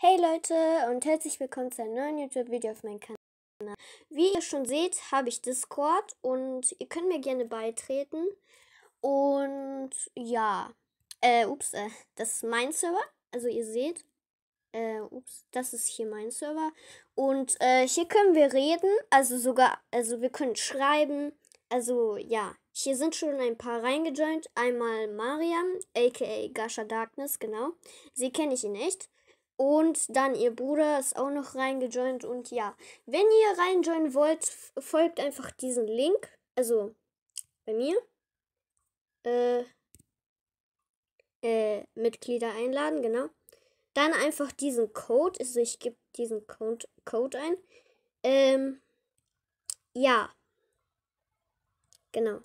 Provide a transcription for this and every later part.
Hey Leute und herzlich willkommen zu einem neuen YouTube-Video auf meinem Kanal. Wie ihr schon seht, habe ich Discord und ihr könnt mir gerne beitreten. Und ja, äh, ups, äh, das ist mein Server. Also ihr seht, äh, ups, das ist hier mein Server. Und äh, hier können wir reden, also sogar, also wir können schreiben. Also ja, hier sind schon ein paar reingejoint. Einmal Mariam, aka Gasha Darkness, genau. Sie kenne ich ihn echt. Und dann ihr Bruder ist auch noch reingejoint. Und ja, wenn ihr reinjoinen wollt, folgt einfach diesen Link. Also bei mir. Äh, äh, Mitglieder einladen, genau. Dann einfach diesen Code. Also ich gebe diesen Code, Code ein. Ähm, ja. Genau.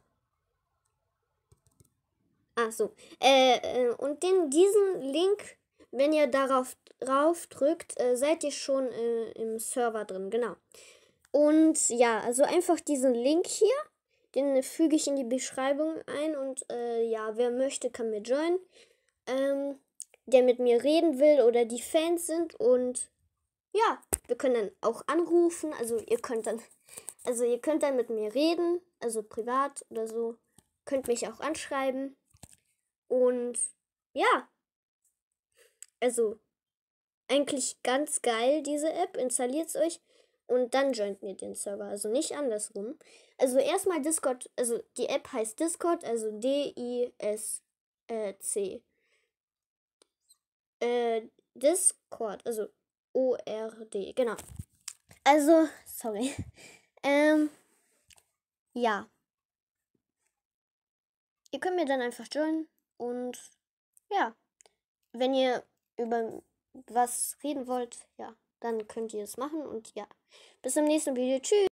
Ach so. Äh, äh, und den, diesen Link wenn ihr darauf drauf drückt, äh, seid ihr schon äh, im Server drin, genau. Und ja, also einfach diesen Link hier, den füge ich in die Beschreibung ein und äh, ja, wer möchte, kann mir joinen. Ähm, der mit mir reden will oder die Fans sind und ja, wir können dann auch anrufen, also ihr könnt dann also ihr könnt dann mit mir reden, also privat oder so, könnt mich auch anschreiben und ja, also eigentlich ganz geil, diese App. Installiert es euch und dann joint ihr den Server. Also nicht andersrum. Also erstmal Discord, also die App heißt Discord, also D-I-S-C. Äh, Discord, also O-R-D, genau. Also, sorry. Ähm, ja. Ihr könnt mir dann einfach joinen und ja. Wenn ihr über was reden wollt, ja, dann könnt ihr es machen und ja. Bis zum nächsten Video. Tschüss.